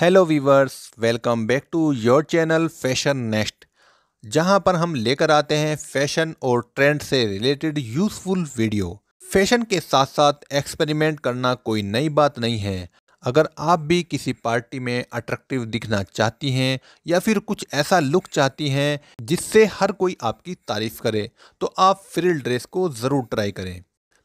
hello viewers welcome back to your channel fashion next जहां पर हम लेकर आते हैं फैशन और ट्रेंड से रिलेटेड यूजफुल वीडियो फैशन के साथ साथ एक्सपेरिमेंट करना कोई नई बात नहीं है अगर आप भी किसी पार्टी में अट्रैक्टिव दिखना चाहती हैं या फिर कुछ ऐसा लुक चाहती हैं जिससे हर कोई आपकी तारीफ़ करे तो आप फ्रिल ड्रेस को ज़रूर ट्राई करें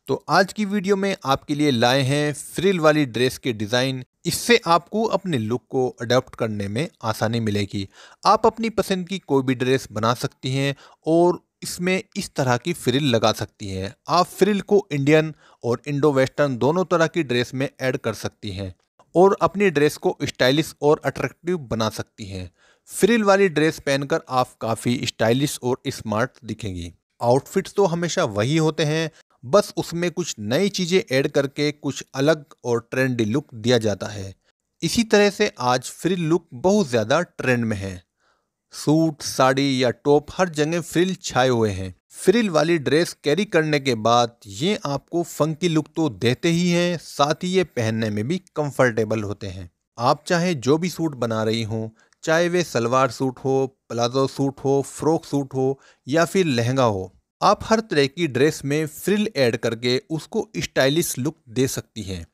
तो आज की वीडियो में आपके लिए लाए हैं फ्रिल वाली ड्रेस के डिज़ाइन इससे आपको अपने लुक को अडॉप्ट करने में आसानी मिलेगी आप अपनी पसंद की कोई भी ड्रेस बना सकती हैं और इसमें इस तरह की फ्रिल लगा सकती हैं आप फ्रिल को इंडियन और इंडो वेस्टर्न दोनों तरह की ड्रेस में ऐड कर सकती हैं और अपनी ड्रेस को स्टाइलिश और अट्रैक्टिव बना सकती हैं फ्रिल वाली ड्रेस पहनकर आप काफ़ी स्टाइलिश और स्मार्ट दिखेंगी आउटफिट्स तो हमेशा वही होते हैं बस उसमें कुछ नई चीज़ें ऐड करके कुछ अलग और ट्रेंडी लुक दिया जाता है इसी तरह से आज फ्रिल लुक बहुत ज़्यादा ट्रेंड में है सूट साड़ी या टॉप हर जगह फ्रिल छाए हुए हैं फ्रिल वाली ड्रेस कैरी करने के बाद ये आपको फंकी लुक तो देते ही हैं साथ ही ये पहनने में भी कंफर्टेबल होते हैं आप चाहे जो भी सूट बना रही हों चाहे वे सलवार सूट हो प्लाजो सूट हो फ्रॉक सूट हो या फिर लहंगा हो आप हर तरह की ड्रेस में फ्रिल ऐड करके उसको स्टाइलिश लुक दे सकती हैं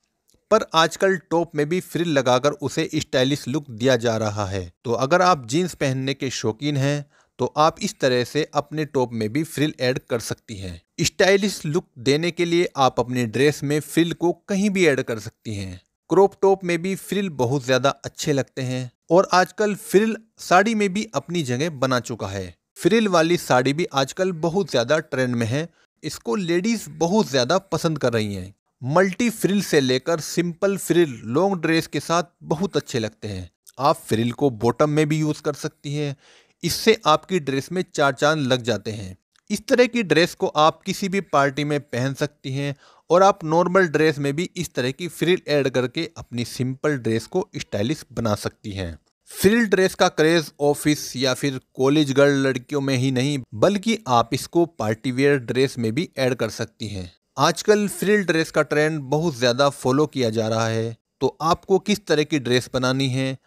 पर आजकल टॉप में भी फ्रिल लगाकर उसे स्टाइलिश लुक दिया जा रहा है तो अगर आप जीन्स पहनने के शौकीन हैं तो आप इस तरह से अपने टॉप में भी फ्रिल ऐड कर सकती हैं स्टाइलिश लुक देने के लिए आप अपने ड्रेस में फ्रिल को कहीं भी ऐड कर सकती हैं क्रॉप टॉप में भी फ्रिल बहुत ज़्यादा अच्छे लगते हैं और आजकल फ्रिल साड़ी में भी अपनी जगह बना चुका है फ्रिल वाली साड़ी भी आजकल बहुत ज़्यादा ट्रेंड में है इसको लेडीज़ बहुत ज़्यादा पसंद कर रही हैं मल्टी फ्रिल से लेकर सिंपल फ्रिल लॉन्ग ड्रेस के साथ बहुत अच्छे लगते हैं आप फ्रिल को बॉटम में भी यूज़ कर सकती हैं इससे आपकी ड्रेस में चार चांद लग जाते हैं इस तरह की ड्रेस को आप किसी भी पार्टी में पहन सकती हैं और आप नॉर्मल ड्रेस में भी इस तरह की फ्रिल ऐड करके अपनी सिंपल ड्रेस को स्टाइलिश बना सकती हैं फ्रिल ड्रेस का क्रेज ऑफिस या फिर कॉलेज गर्ल लड़कियों में ही नहीं बल्कि आप इसको वेयर ड्रेस में भी ऐड कर सकती हैं आजकल फ्रिल ड्रेस का ट्रेंड बहुत ज़्यादा फॉलो किया जा रहा है तो आपको किस तरह की ड्रेस बनानी है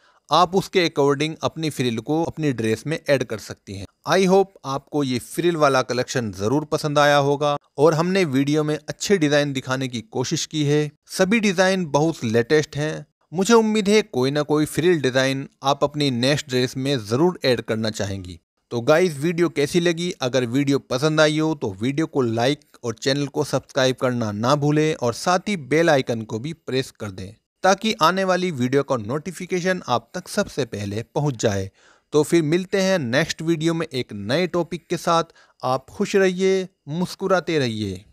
आप उसके अकॉर्डिंग अपनी फ्रिल को अपनी ड्रेस में ऐड कर सकती हैं आई होप आपको ये फ्रिल वाला कलेक्शन ज़रूर पसंद आया होगा और हमने वीडियो में अच्छे डिज़ाइन दिखाने की कोशिश की है सभी डिज़ाइन बहुत लेटेस्ट हैं मुझे उम्मीद है कोई ना कोई फ्रिल डिज़ाइन आप अपनी नेक्स्ट ड्रेस में ज़रूर ऐड करना चाहेंगी तो गाइस वीडियो कैसी लगी अगर वीडियो पसंद आई हो तो वीडियो को लाइक और चैनल को सब्सक्राइब करना ना भूलें और साथ ही बेल आइकन को भी प्रेस कर दें ताकि आने वाली वीडियो का नोटिफिकेशन आप तक सबसे पहले पहुंच जाए तो फिर मिलते हैं नेक्स्ट वीडियो में एक नए टॉपिक के साथ आप खुश रहिए मुस्कुराते रहिए